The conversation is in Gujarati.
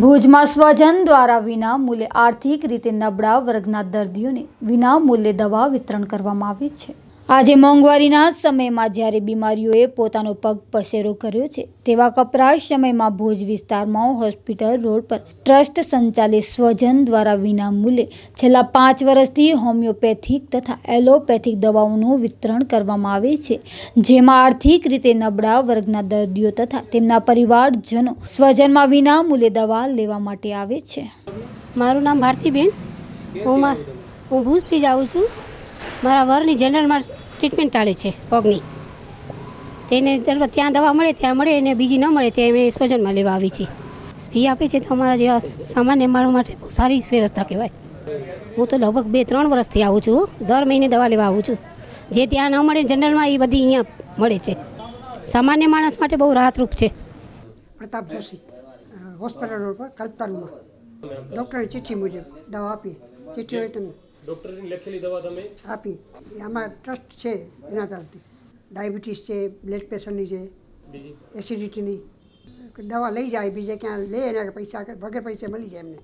ભુજમાં સ્વજન દ્વારા વિના મૂલ્યે આર્થિક રીતે નબળા વર્ગના દર્દીઓને વિના મૂલ્યે દવા વિતરણ કરવામાં આવી છે આજે મોંઘવારીના સમયમાં જ્યારે બીમારીઓએ પોતાનો પગ પસેરો કર્યો છે તેવા કપરા સમયમાં ભુજ વિસ્તારમાં હોસ્પિટલ રોડ પર ટ્રસ્ટ સંચાલિત સ્વજન દ્વારા વિનામૂલ્યે છેલ્લા પાંચ વર્ષથી હોમિયોપેથિક તથા એલોપેથિક દવાઓનું વિતરણ કરવામાં આવે છે જેમાં આર્થિક રીતે નબળા વર્ગના દર્દીઓ તથા તેમના પરિવારજનો સ્વજનમાં વિનામૂલ્યે દવા લેવા માટે આવે છે મારું નામ ભારતીબેન હું હું ભુજથી જ આવું છું મારા વરની જનરલમાં ટ્રીટમેન્ટ ચાલે છે પગની તેને ત્યાં દવા મળે ત્યાં મળે અને બીજી ન મળે તે અમે સ્વજનમાં લેવા આવી છીએ ફી આપે છે તો અમારા જેવા સામાન્ય માણસ માટે બહુ સારી વ્યવસ્થા કહેવાય હું તો લગભગ બે ત્રણ વર્ષથી આવું છું દર મહિને દવા લેવા આવું છું જે ત્યાં ન મળે જનરલમાં એ બધી અહીંયા મળે છે સામાન્ય માણસ માટે બહુ રાહતરૂપ છે પ્રતાપ જોશી હોસ્પિટલ રોડ પર કલ્પતરુમાં ડૉક્ટરની ચિઠ્ઠી મુજબ દવા આપીએ ચિઠ્ઠી હોય તમને ડૉક્ટરની લખેલી દવા તમે આપી આમાં ટ્રસ્ટ છે એના તરફથી ડાયાબિટીસ છે બ્લડ પ્રેશરની છે એસિડિટીની દવા લઈ જાય બીજે ક્યાં લે એના પૈસા વગર પૈસા મળી જાય એમને